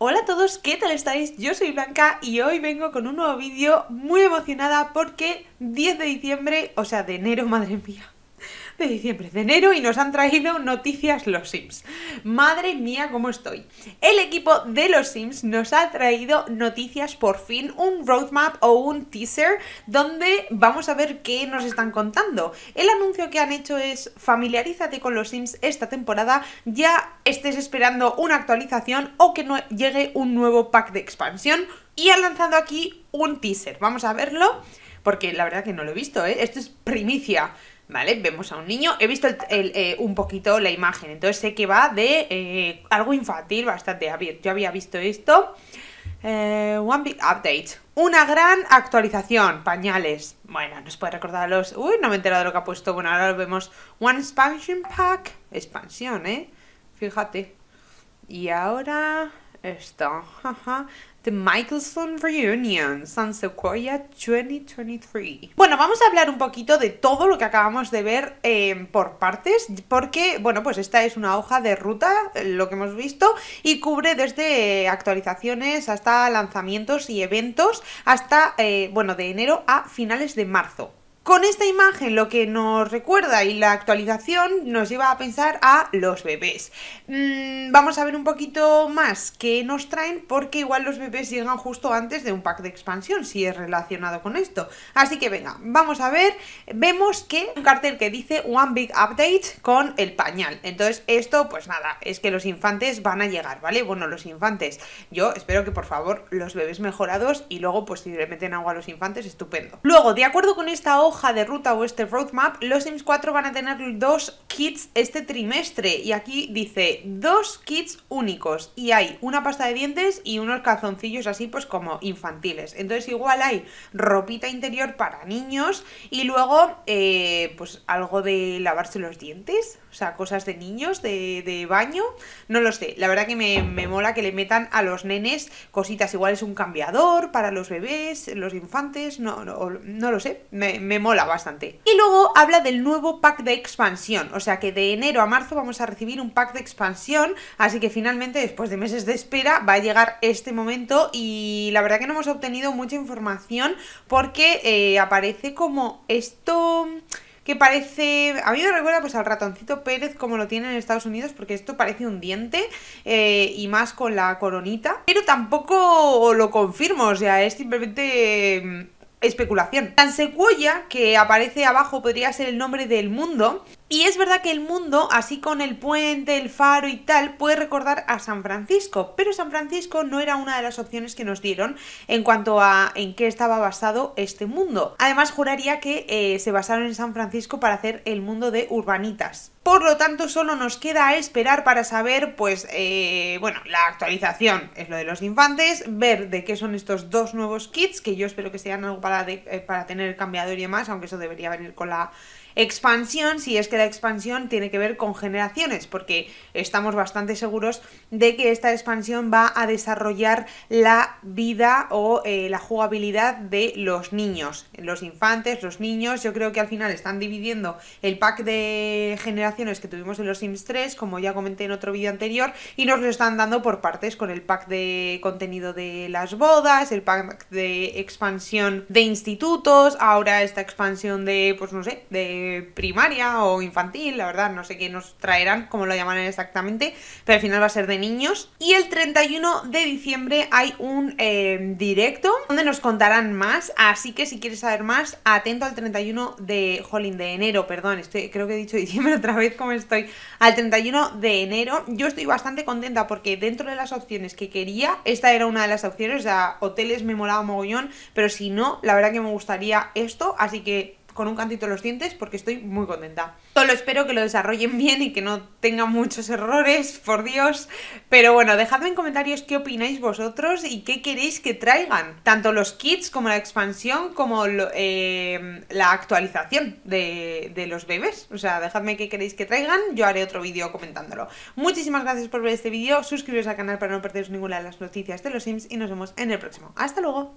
Hola a todos, ¿qué tal estáis? Yo soy Blanca y hoy vengo con un nuevo vídeo muy emocionada porque 10 de diciembre, o sea de enero, madre mía, de diciembre, de enero y nos han traído noticias los Sims. Madre mía, cómo estoy. El equipo de los Sims nos ha traído noticias por fin, un roadmap o un teaser donde vamos a ver qué nos están contando. El anuncio que han hecho es familiarízate con los Sims esta temporada, ya estés esperando una actualización o que no llegue un nuevo pack de expansión. Y han lanzado aquí un teaser. Vamos a verlo, porque la verdad que no lo he visto, ¿eh? Esto es primicia. ¿vale? Vemos a un niño, he visto eh, un poquito la imagen, entonces sé que va de eh, algo infantil bastante. abierto yo había visto esto. Eh, one big update. Una gran actualización. Pañales. Bueno, nos puede recordar los. Uy, no me he enterado de lo que ha puesto. Bueno, ahora lo vemos. One expansion pack. Expansión, ¿eh? Fíjate. Y ahora esto. The Michaelson Reunion, San Sequoia 2023. Bueno, vamos a hablar un poquito de todo lo que acabamos de ver eh, por partes, porque, bueno, pues esta es una hoja de ruta, eh, lo que hemos visto, y cubre desde actualizaciones hasta lanzamientos y eventos, hasta, eh, bueno, de enero a finales de marzo. Con esta imagen lo que nos recuerda y la actualización nos lleva a pensar a los bebés. Mm, vamos a ver un poquito más qué nos traen porque igual los bebés llegan justo antes de un pack de expansión si es relacionado con esto. Así que venga, vamos a ver. Vemos que un cartel que dice One Big Update con el pañal. Entonces esto pues nada, es que los infantes van a llegar, ¿vale? Bueno, los infantes. Yo espero que por favor los bebés mejorados y luego pues si le meten agua a los infantes, estupendo. Luego, de acuerdo con esta hoja, de ruta o este roadmap, los Sims 4 van a tener dos kits este trimestre. Y aquí dice dos kits únicos. Y hay una pasta de dientes y unos calzoncillos así, pues como infantiles. Entonces, igual hay ropita interior para niños y luego, eh, pues algo de lavarse los dientes. O sea, cosas de niños, de, baño, no lo sé. La verdad que me, mola que le metan a los nenes cositas, igual es un cambiador para los bebés, los infantes, no, no, lo sé, me, mola bastante. Y luego habla del nuevo pack de expansión, o sea que de enero a marzo vamos a recibir un pack de expansión, así que finalmente después de meses de espera va a llegar este momento y la verdad que no hemos obtenido mucha información porque eh, aparece como esto que parece... A mí me recuerda pues al ratoncito Pérez como lo tienen en Estados Unidos, porque esto parece un diente eh, y más con la coronita. Pero tampoco lo confirmo, o sea, es simplemente... Mm, especulación. Tan secuoya, que aparece abajo, podría ser el nombre del mundo, y es verdad que el mundo, así con el puente, el faro y tal, puede recordar a San Francisco, pero San Francisco no era una de las opciones que nos dieron en cuanto a en qué estaba basado este mundo. Además, juraría que eh, se basaron en San Francisco para hacer el mundo de urbanitas. Por lo tanto, solo nos queda esperar para saber, pues, eh, bueno, la actualización es lo de los infantes, ver de qué son estos dos nuevos kits, que yo espero que sean algo para, eh, para tener cambiador y demás, aunque eso debería venir con la expansión, si es que la expansión tiene que ver con generaciones, porque estamos bastante seguros de que esta expansión va a desarrollar la vida o eh, la jugabilidad de los niños, los infantes, los niños, yo creo que al final están dividiendo el pack de generaciones que tuvimos en los Sims 3, como ya comenté en otro vídeo anterior, y nos lo están dando por partes con el pack de contenido de las bodas, el pack de expansión de institutos, ahora esta expansión de, pues no sé, de primaria o infantil, la verdad, no sé qué nos traerán, cómo lo llamarán exactamente, pero al final va a ser de niños. Y el 31 de diciembre hay un em, directo donde nos contarán más, así que si quieres saber más, atento al 31 de, jolín, de enero, perdón, creo que he dicho diciembre otra vez, como estoy al 31 de enero. Yo estoy bastante contenta porque dentro de las opciones que quería, esta era una de las opciones, o sea, hoteles me molaba mogollón, pero si no, la verdad que me gustaría esto, así que con un cantito los dientes porque estoy muy contenta. Solo espero que lo desarrollen bien y que no tengan muchos errores, por Dios. Pero bueno, dejadme en comentarios qué opináis vosotros y qué queréis que traigan. Tanto los kits como la expansión como eh, la actualización de, de los bebés. O sea, dejadme qué queréis que traigan. Yo haré otro vídeo comentándolo. Muchísimas gracias por ver este vídeo. Suscribiros al canal para no perderos ninguna de las noticias de los Sims y nos vemos en el próximo. ¡Hasta luego!